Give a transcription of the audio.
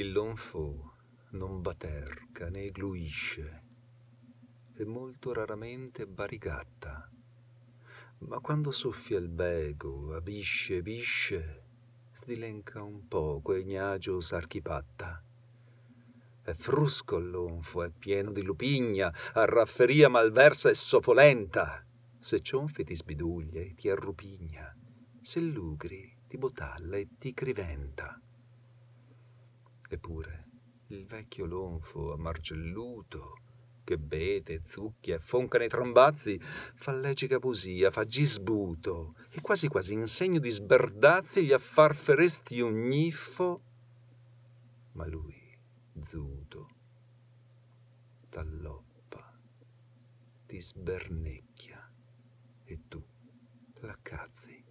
Il lonfo non baterca né gluisce e molto raramente barigatta, ma quando soffia il bego, abisce, bisce, sdilenca un poco e gnagio s'archipatta. È frusco il lonfo, è pieno di lupigna, a rafferia malversa e sofolenta. Se cionfi ti sbiduglia e ti arrupigna, se lugri ti botalla e ti criventa. Eppure il mm. vecchio lonfo, marcelluto, che bete, zucchia, fonca nei trombazzi, fa legica poesia, fa gisbuto, e quasi quasi in segno di sberdazzi gli affarferesti un gniffo. Ma lui, zuto, t'alloppa, ti sbernecchia, e tu l'accazzi.